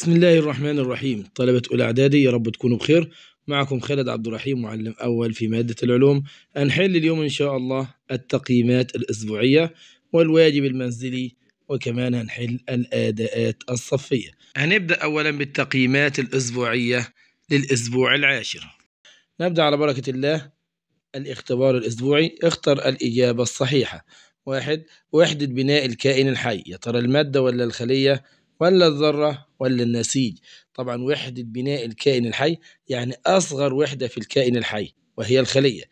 بسم الله الرحمن الرحيم طلبة أولى إعدادي يا رب تكونوا بخير معكم خالد عبد الرحيم معلم أول في مادة العلوم هنحل اليوم إن شاء الله التقييمات الأسبوعية والواجب المنزلي وكمان هنحل الأداءات الصفية هنبدأ أولا بالتقييمات الأسبوعية للأسبوع العاشر نبدأ على بركة الله الاختبار الأسبوعي اختر الإجابة الصحيحة واحد وحدة بناء الكائن الحي يا ترى المادة ولا الخلية ولا الذرة ولا النسيج طبعا وحدة بناء الكائن الحي يعني أصغر وحدة في الكائن الحي وهي الخلية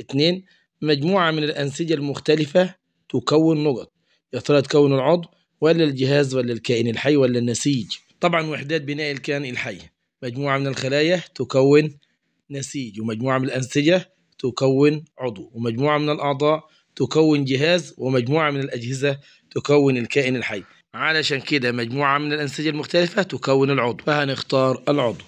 اثنين مجموعة من الأنسجة المختلفة تكون نقط يا ترى تكون العضو ولا الجهاز ولا الكائن الحي ولا النسيج طبعا وحدات بناء الكائن الحي مجموعة من الخلايا تكون نسيج ومجموعة من الأنسجة تكون عضو ومجموعة من الأعضاء تكون جهاز ومجموعة من الأجهزة تكون الكائن الحي علشان كده مجموعة من الأنسجة المختلفة تكون العضو فهنختار العضو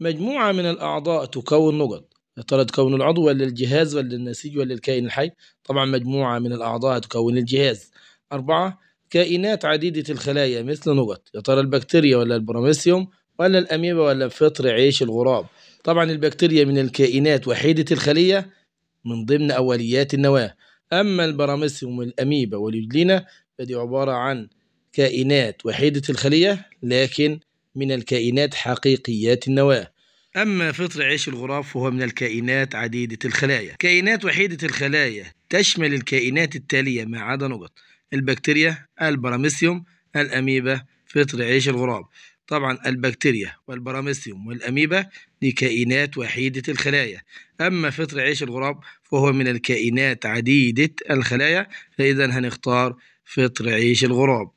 مجموعة من الأعضاء تكون نقط يا ترى تكون العضو ولا الجهاز ولا النسيج ولا الكائن الحي طبعا مجموعة من الأعضاء تكون الجهاز أربعة كائنات عديدة الخلايا مثل نقط يا ترى البكتيريا ولا البراميسيوم ولا الأميبا ولا فطر عيش الغراب طبعا البكتيريا من الكائنات وحيدة الخلية من ضمن أوليات النواة أما البراميسيوم والأميبا واليودلينا فدي عبارة عن كائنات وحيدة الخلية لكن من الكائنات حقيقيات النواه أما فطر عيش الغراب فهو من الكائنات عديدة الخلايا كائنات وحيدة الخلايا تشمل الكائنات التالية ما عدا نقط البكتيريا البراميسيوم الأميبا فطر عيش الغراب طبعا البكتيريا والبراميسيوم والأميبا دي كائنات وحيدة الخلايا أما فطر عيش الغراب فهو من الكائنات عديدة الخلايا فإذا هنختار فطر عيش الغراب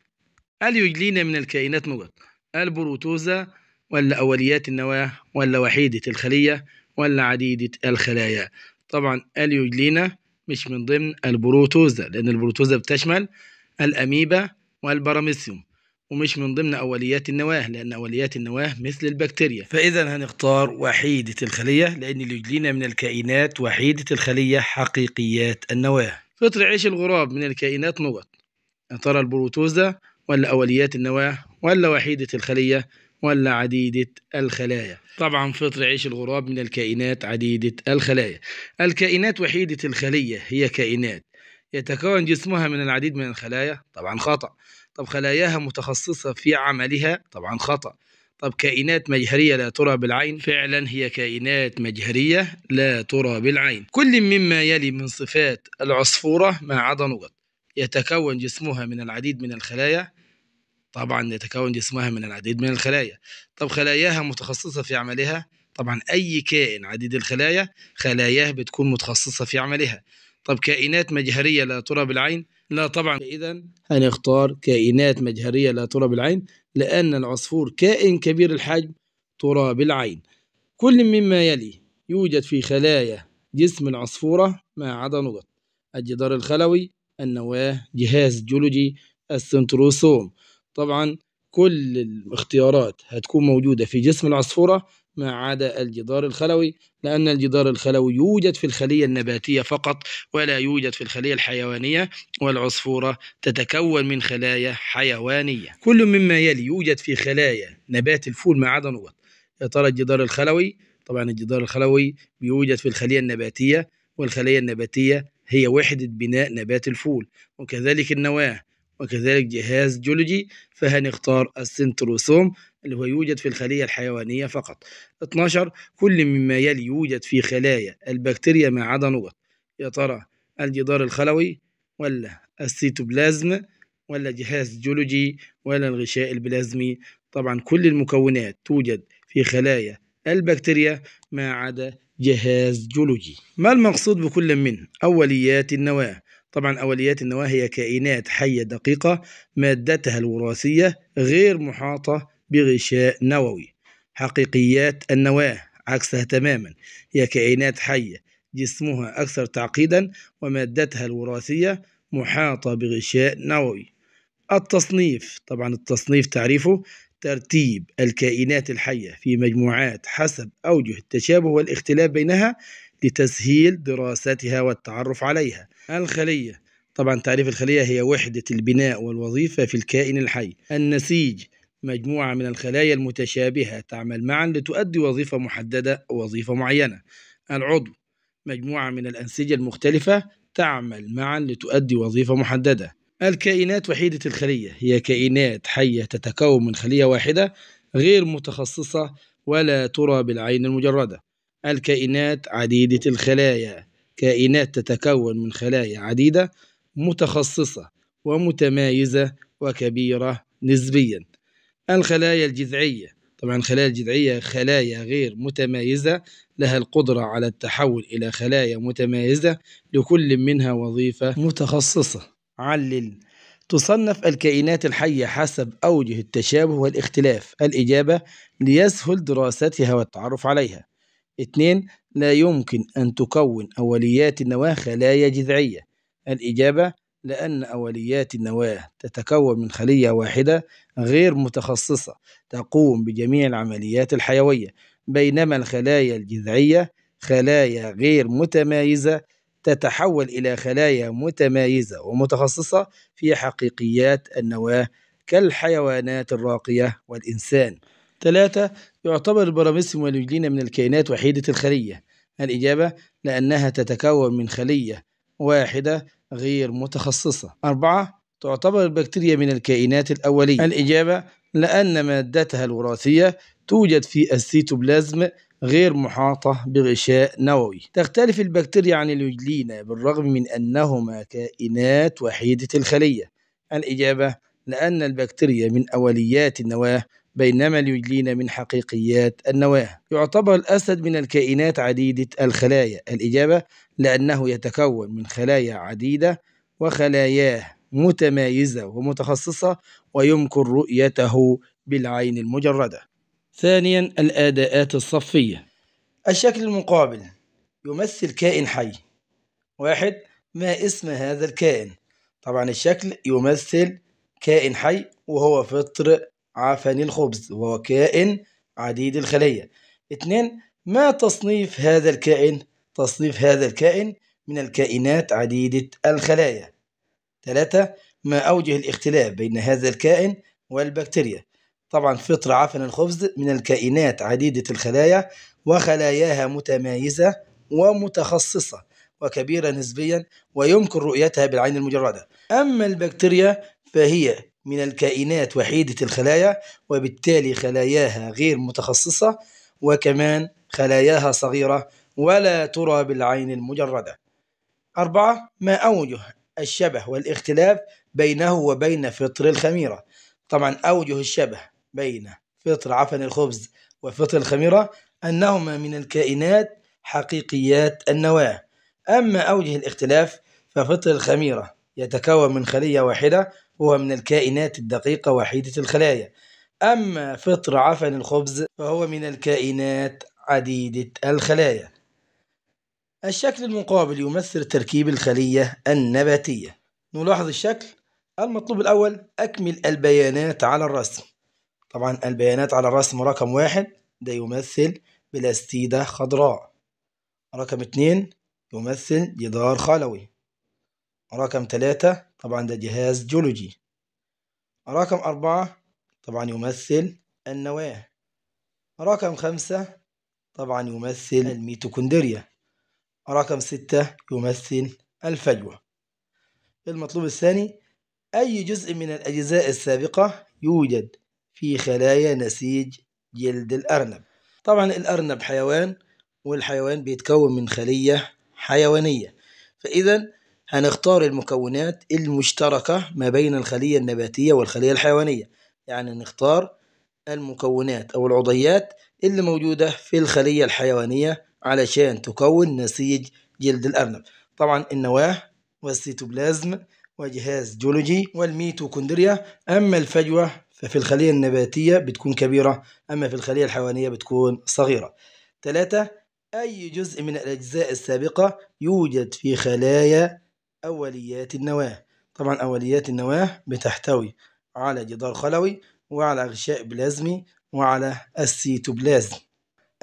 اليوجلينا من الكائنات نقط البروتوزا ولا أوليات النواة ولا وحيدة الخلية ولا عديدة الخلايا طبعا اليوجلينا مش من ضمن البروتوزا لأن البروتوزا بتشمل الأميبا والبراميسيوم ومش من ضمن أوليات النواة لأن أوليات النواة مثل البكتيريا فإذا هنختار وحيدة الخلية لأن اليوجلينا من الكائنات وحيدة الخلية حقيقيات النواة فطر عيش الغراب من الكائنات نقط يا ترى البروتوزا ولا أوليات النواة ولا وحيدة الخلية ولا عديدة الخلايا طبعا فطر عيش الغراب من الكائنات عديدة الخلايا الكائنات وحيدة الخلية هي كائنات يتكون جسمها من العديد من الخلايا طبعا خطأ طب خلاياها متخصصة في عملها طبعا خطأ طب كائنات مجهرية لا ترى بالعين فعلا هي كائنات مجهرية لا ترى بالعين كل مما يلي من صفات العصفورة ما عدا نقط يتكون جسمها من العديد من الخلايا طبعا يتكون جسمها من العديد من الخلايا طب خلاياها متخصصة في عملها طبعا أي كائن عديد الخلايا خلاياه بتكون متخصصة في عملها طب كائنات مجهرية لا ترى بالعين لا طبعا إذا هنختار كائنات مجهرية لا ترى بالعين لأن العصفور كائن كبير الحجم ترى بالعين كل مما يلي يوجد في خلايا جسم العصفورة ما عدا نقط الجدار الخلوي النواة جهاز جيولوجي السنتروسوم طبعا كل الاختيارات هتكون موجودة في جسم العصفورة ما عدا الجدار الخلوي لأن الجدار الخلوي يوجد في الخلية النباتية فقط ولا يوجد في الخلية الحيوانية والعصفورة تتكون من خلايا حيوانية كل مما يلي يوجد في خلايا نبات الفول ما عدا نقط يا ترى الجدار الخلوي طبعا الجدار الخلوي بيوجد في الخلية النباتية والخلية النباتية هي وحدة بناء نبات الفول وكذلك النواة وكذلك جهاز جيولوجي فهنختار السنتروسوم اللي هو يوجد في الخلية الحيوانية فقط 12 كل مما يلي يوجد في خلايا البكتيريا ما عدا نقط يا ترى الجدار الخلوي ولا السيتوبلازم ولا جهاز جيولوجي ولا الغشاء البلازمي طبعا كل المكونات توجد في خلايا البكتيريا ما عدا جهاز جيولوجي ما المقصود بكل منه أوليات النواة طبعا أوليات النواة هي كائنات حية دقيقة مادتها الوراثية غير محاطة بغشاء نووي حقيقيات النواة عكسها تماما هي كائنات حية جسمها أكثر تعقيدا ومادتها الوراثية محاطة بغشاء نووي التصنيف طبعا التصنيف تعريفه ترتيب الكائنات الحية في مجموعات حسب أوجه التشابه والاختلاف بينها لتسهيل دراستها والتعرف عليها الخلية طبعا تعريف الخلية هي وحدة البناء والوظيفة في الكائن الحي النسيج مجموعة من الخلايا المتشابهة تعمل معا لتؤدي وظيفة محددة أو وظيفة معينة العضو مجموعة من الأنسجة المختلفة تعمل معا لتؤدي وظيفة محددة الكائنات وحيدة الخلية هي كائنات حية تتكون من خلية واحدة غير متخصصة ولا ترى بالعين المجردة الكائنات عديدة الخلايا كائنات تتكون من خلايا عديدة متخصصة ومتمايزة وكبيرة نسبيا الخلايا الجذعية طبعا الخلايا الجذعية خلايا غير متمايزة لها القدرة على التحول إلى خلايا متمايزة لكل منها وظيفة متخصصة علل تصنف الكائنات الحية حسب أوجه التشابه والاختلاف الإجابة ليسهل دراستها والتعرف عليها اثنين لا يمكن أن تكون أوليات النواة خلايا جذعية الإجابة لأن أوليات النواة تتكون من خلية واحدة غير متخصصة تقوم بجميع العمليات الحيوية بينما الخلايا الجذعية خلايا غير متمايزة تتحول إلى خلايا متمايزة ومتخصصة في حقيقيات النواة كالحيوانات الراقية والإنسان ثلاثة يعتبر البراميسي واليوجلينا من الكائنات وحيدة الخلية الإجابة لأنها تتكون من خلية واحدة غير متخصصة أربعة تعتبر البكتيريا من الكائنات الأولية الإجابة لأن مادتها الوراثية توجد في السيتوبلازم غير محاطة بغشاء نووي تختلف البكتيريا عن اليوجلينا بالرغم من أنهما كائنات وحيدة الخلية الإجابة لأن البكتيريا من أوليات النواة بينما ليجلينا من حقيقيات النواة يعتبر الأسد من الكائنات عديدة الخلايا الإجابة لأنه يتكون من خلايا عديدة وخلاياه متمايزة ومتخصصة ويمكن رؤيته بالعين المجردة ثانيا الأداءات الصفية الشكل المقابل يمثل كائن حي واحد ما اسم هذا الكائن طبعا الشكل يمثل كائن حي وهو فطر عفن الخبز وهو كائن عديد الخلية اثنين ما تصنيف هذا الكائن تصنيف هذا الكائن من الكائنات عديدة الخلايا ثلاثة ما أوجه الاختلاف بين هذا الكائن والبكتيريا طبعا فطر عفن الخبز من الكائنات عديدة الخلايا وخلاياها متمايزة ومتخصصة وكبيرة نسبيا ويمكن رؤيتها بالعين المجردة أما البكتيريا فهي من الكائنات وحيدة الخلايا وبالتالي خلاياها غير متخصصة وكمان خلاياها صغيرة ولا ترى بالعين المجردة أربعة ما أوجه الشبه والاختلاف بينه وبين فطر الخميرة طبعا أوجه الشبه بين فطر عفن الخبز وفطر الخميرة أنهما من الكائنات حقيقيات النواة أما أوجه الاختلاف ففطر الخميرة يتكون من خلية واحدة وهو من الكائنات الدقيقة وحيدة الخلايا أما فطر عفن الخبز فهو من الكائنات عديدة الخلايا الشكل المقابل يمثل تركيب الخلية النباتية نلاحظ الشكل المطلوب الأول أكمل البيانات على الرسم طبعا البيانات على الرسم رقم واحد ده يمثل بلاستيدة خضراء رقم اتنين يمثل جدار خلوي رقم ثلاثة طبعا ده جهاز جيولوجي رقم أربعة طبعا يمثل النواة رقم خمسة طبعا يمثل الميتوكوندريا رقم ستة يمثل الفجوة المطلوب الثاني أي جزء من الأجزاء السابقة يوجد في خلايا نسيج جلد الأرنب طبعا الأرنب حيوان والحيوان بيتكون من خلية حيوانية فإذا هنختار المكونات المشتركة ما بين الخلية النباتية والخلية الحيوانية يعني نختار المكونات أو العضيات اللي موجودة في الخلية الحيوانية علشان تكون نسيج جلد الأرنب طبعا النواة والسيتوبلازم وجهاز جيولوجي والميتوكوندريا أما الفجوة ففي الخلية النباتية بتكون كبيرة أما في الخلية الحيوانية بتكون صغيرة ثلاثة أي جزء من الأجزاء السابقة يوجد في خلايا أوليات النواة طبعا أوليات النواة بتحتوي على جدار خلوي وعلى غشاء بلازمي وعلى السيتوبلازم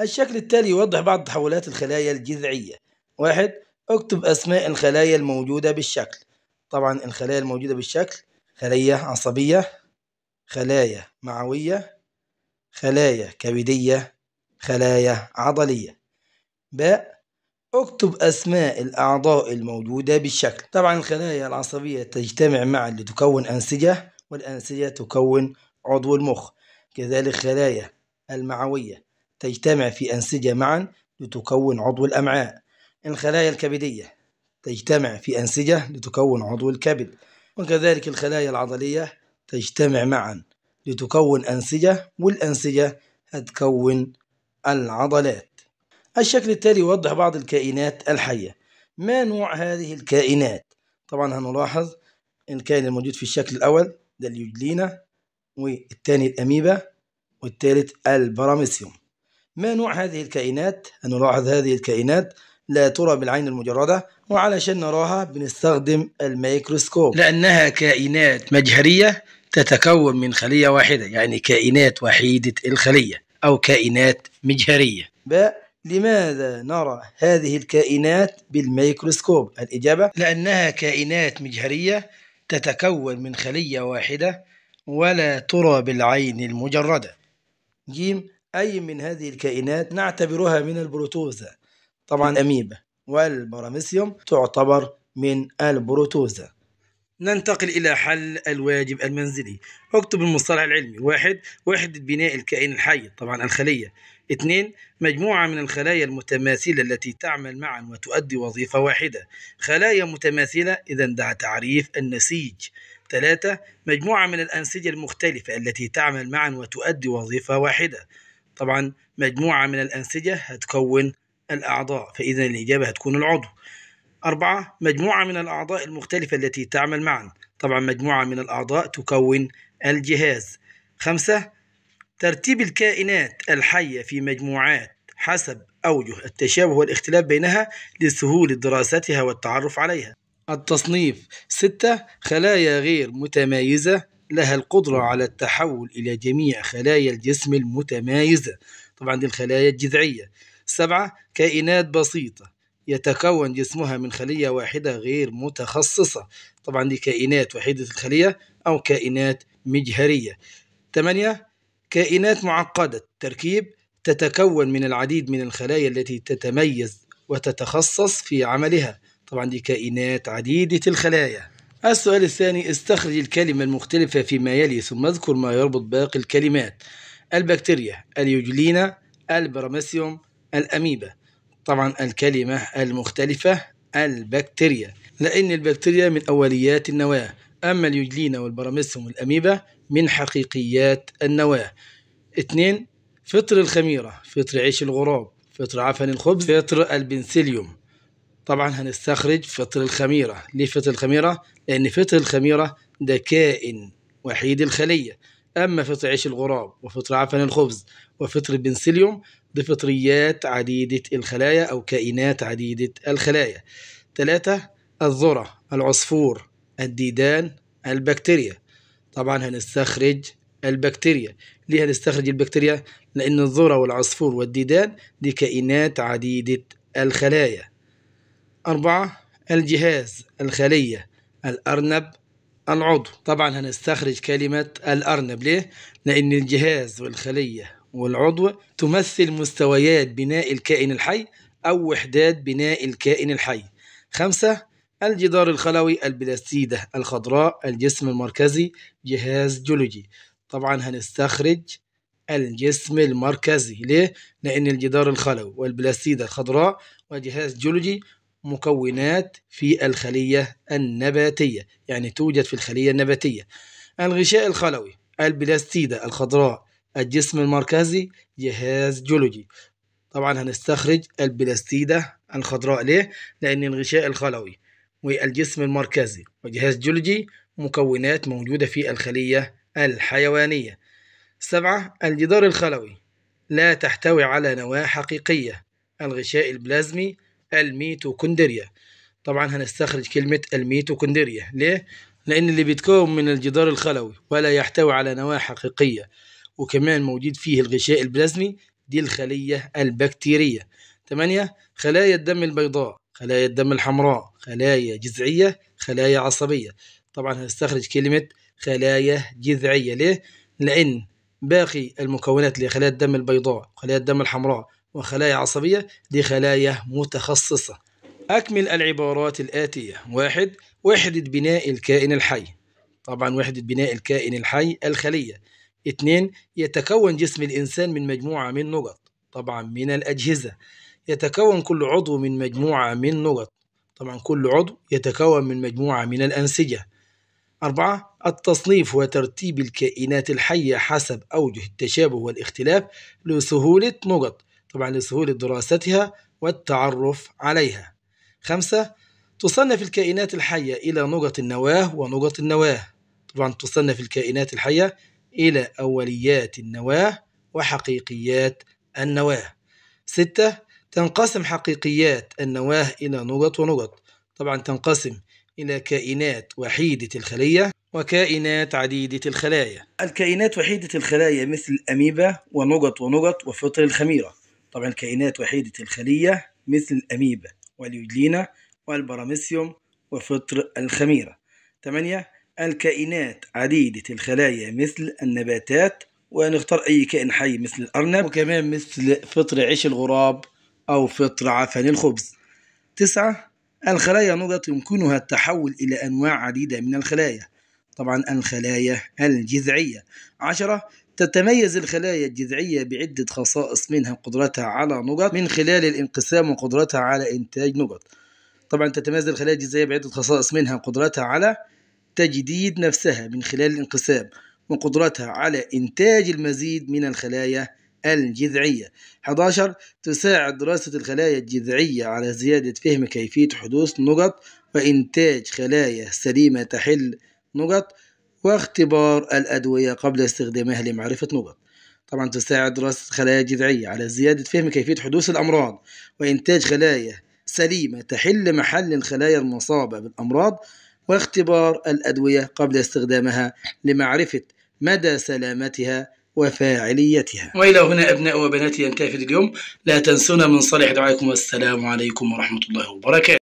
الشكل التالي يوضح بعض تحولات الخلايا الجذعية واحد اكتب أسماء الخلايا الموجودة بالشكل طبعا الخلايا الموجودة بالشكل خلية عصبية خلايا معوية خلايا كبدية خلايا عضلية باء اكتب أسماء الأعضاء الموجودة بالشكل طبعا الخلايا العصبية تجتمع معا لتكون أنسجة والأنسجة تكون عضو المخ كذلك خلايا المعوية تجتمع في أنسجة معا لتكون عضو الأمعاء الخلايا الكبدية تجتمع في أنسجة لتكون عضو الكبد وكذلك الخلايا العضلية تجتمع معا لتكون أنسجة والأنسجة هتكون العضلات الشكل التالي يوضح بعض الكائنات الحية ما نوع هذه الكائنات طبعا هنلاحظ الكائن الموجود في الشكل الأول ده اليوجلينا والثاني الأميبا والثالث البراميسيوم ما نوع هذه الكائنات هنلاحظ هذه الكائنات لا ترى بالعين المجردة وعلشان نراها بنستخدم الميكروسكوب لأنها كائنات مجهرية تتكون من خلية واحدة يعني كائنات وحيدة الخلية أو كائنات مجهرية بقى لماذا نرى هذه الكائنات بالميكروسكوب؟ الإجابة لأنها كائنات مجهرية تتكون من خلية واحدة ولا ترى بالعين المجردة. جيم أي من هذه الكائنات نعتبرها من البروتوزا طبعا أميبا والبراميسيوم تعتبر من البروتوزا ننتقل إلى حل الواجب المنزلي اكتب المصطلح العلمي واحد وحدة بناء الكائن الحي طبعا الخلية اثنين مجموعة من الخلايا المتماثلة التي تعمل معا وتؤدي وظيفة واحدة خلايا متماثلة إذا ده تعريف النسيج ثلاثة مجموعة من الأنسجة المختلفة التي تعمل معا وتؤدي وظيفة واحدة طبعا مجموعة من الأنسجة هتكون الأعضاء فإذا الإجابة هتكون العضو أربعة مجموعة من الأعضاء المختلفة التي تعمل معا طبعا مجموعة من الأعضاء تكون الجهاز خمسة ترتيب الكائنات الحية في مجموعات حسب أوجه التشابه والاختلاف بينها لسهولة دراستها والتعرف عليها التصنيف ستة خلايا غير متمايزة لها القدرة على التحول إلى جميع خلايا الجسم المتمايزة طبعا دي الخلايا الجذعية سبعة كائنات بسيطة يتكون جسمها من خلية واحدة غير متخصصة طبعا دي كائنات وحيدة الخلية أو كائنات مجهرية 8 كائنات معقدة التركيب تتكون من العديد من الخلايا التي تتميز وتتخصص في عملها طبعا دي كائنات عديدة الخلايا السؤال الثاني استخرج الكلمة المختلفة فيما يلي ثم اذكر ما يربط باقي الكلمات البكتيريا اليوجلينا البراميسيوم الأميبا طبعا الكلمة المختلفة البكتيريا لأن البكتيريا من أوليات النواة أما اليوجلينا والبراميسوم والأميبا من حقيقيات النواة اثنين فطر الخميرة فطر عيش الغراب فطر عفن الخبز فطر البنسيليوم طبعا هنستخرج فطر الخميرة ليه فطر الخميرة؟ لأن فطر الخميرة ده كائن وحيد الخلية أما فطر عيش الغراب وفطر عفن الخبز وفطر البنسيليوم دي فطريات عديدة الخلايا أو كائنات عديدة الخلايا ثلاثة الذرة العصفور الديدان البكتيريا طبعا هنستخرج البكتيريا ليه هنستخرج البكتيريا لأن الذرة والعصفور والديدان دي كائنات عديدة الخلايا أربعة الجهاز الخلية الأرنب العضو طبعا هنستخرج كلمة الأرنب ليه؟ لأن الجهاز والخلية والعضو تمثل مستويات بناء الكائن الحي أو وحدات بناء الكائن الحي خمسة الجدار الخلوي البلاستيدة الخضراء الجسم المركزي جهاز جيولوجي طبعا هنستخرج الجسم المركزي ليه؟ لأن الجدار الخلوي والبلاستيدة الخضراء وجهاز جيولوجي مكونات في الخلية النباتية يعني توجد في الخلية النباتية الغشاء الخلوي البلاستيدة الخضراء الجسم المركزي جهاز جيولوجي طبعا هنستخرج البلاستيدة الخضراء ليه؟ لأن الغشاء الخلوي والجسم المركزي وجهاز جيولوجي مكونات موجودة في الخلية الحيوانية سبعة الجدار الخلوي لا تحتوي على نواة حقيقية الغشاء البلازمي الميتوكوندريا طبعا هنستخرج كلمة الميتوكوندريا ليه؟ لأن اللي بيتكون من الجدار الخلوي ولا يحتوي على نواة حقيقية وكمان موجود فيه الغشاء البلازمي دي الخلية البكتيرية 8 خلايا الدم البيضاء خلايا الدم الحمراء خلايا جذعية خلايا عصبية طبعا هستخرج كلمة خلايا جذعية ليه؟ لأن باقي المكونات اللي خلايا الدم البيضاء خلايا الدم الحمراء وخلايا عصبية دي خلايا متخصصة أكمل العبارات الآتية واحد وحدة بناء الكائن الحي طبعا وحدة بناء الكائن الحي الخلية اثنين يتكون جسم الإنسان من مجموعة من نقط طبعا من الأجهزة يتكون كل عضو من مجموعة من نقط طبعا كل عضو يتكون من مجموعة من الأنسجة أربعة التصنيف وترتيب الكائنات الحية حسب أوجه التشابه والاختلاف لسهولة نقط طبعا لسهولة دراستها والتعرف عليها خمسة تصنف الكائنات الحية إلى نقط النواة ونقط النواة طبعا تصنف الكائنات الحية إلى أوليات النواة وحقيقيات النواة ستة تنقسم حقيقيات النواة إلى نقط ونقط طبعا تنقسم إلى كائنات وحيدة الخلية وكائنات عديدة الخلايا الكائنات وحيدة الخلايا مثل الأميبا ونقط ونقط وفطر الخميرة طبعا الكائنات وحيدة الخلية مثل الأميبا واليودلينا والبراميسيوم وفطر الخميرة 8 الكائنات عديدة الخلايا مثل النباتات ونختار أي كائن حي مثل الأرنب وكمان مثل فطر عيش الغراب أو فطر عفن الخبز تسعة الخلايا نضة يمكنها التحول إلى أنواع عديدة من الخلايا طبعا الخلايا الجذعية عشرة تتميز الخلايا الجذعية بعدة خصائص منها قدرتها على نقط من خلال الانقسام وقدرتها على إنتاج نقط طبعا تتميز الخلايا الجذعية بعدة خصائص منها قدرتها على تجديد نفسها من خلال الانقسام وقدرتها على إنتاج المزيد من الخلايا الجذعية 11 تساعد دراسة الخلايا الجذعية على زيادة فهم كيفية حدوث نقط وإنتاج خلايا سليمة تحل نقط واختبار الأدوية قبل استخدامها لمعرفة نقط طبعا تساعد دراسة الخلايا الجذعية على زيادة فهم كيفية حدوث الأمراض وإنتاج خلايا سليمة تحل محل الخلايا المصابة بالأمراض واختبار الأدوية قبل استخدامها لمعرفة مدى سلامتها وفاعليتها وإلى هنا أبناء وبناتي ينتهي اليوم لا تنسونا من صالح دعائكم والسلام عليكم ورحمة الله وبركاته